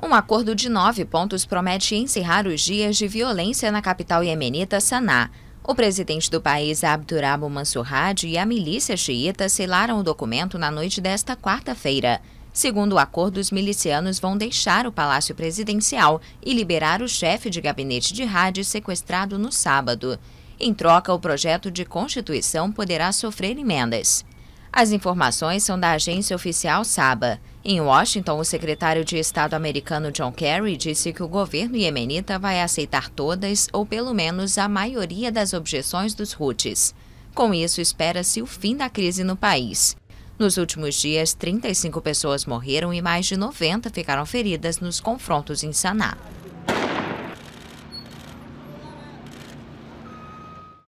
Um acordo de nove pontos promete encerrar os dias de violência na capital iemenita, Sanaa. O presidente do país, Abdurabo Mansur Hadi, e a milícia xiita selaram o documento na noite desta quarta-feira. Segundo o acordo, os milicianos vão deixar o Palácio Presidencial e liberar o chefe de gabinete de Hadi sequestrado no sábado. Em troca, o projeto de Constituição poderá sofrer emendas. As informações são da agência oficial SABA. Em Washington, o secretário de Estado americano John Kerry disse que o governo iemenita vai aceitar todas ou pelo menos a maioria das objeções dos Houthis. Com isso, espera-se o fim da crise no país. Nos últimos dias, 35 pessoas morreram e mais de 90 ficaram feridas nos confrontos em Sanaa.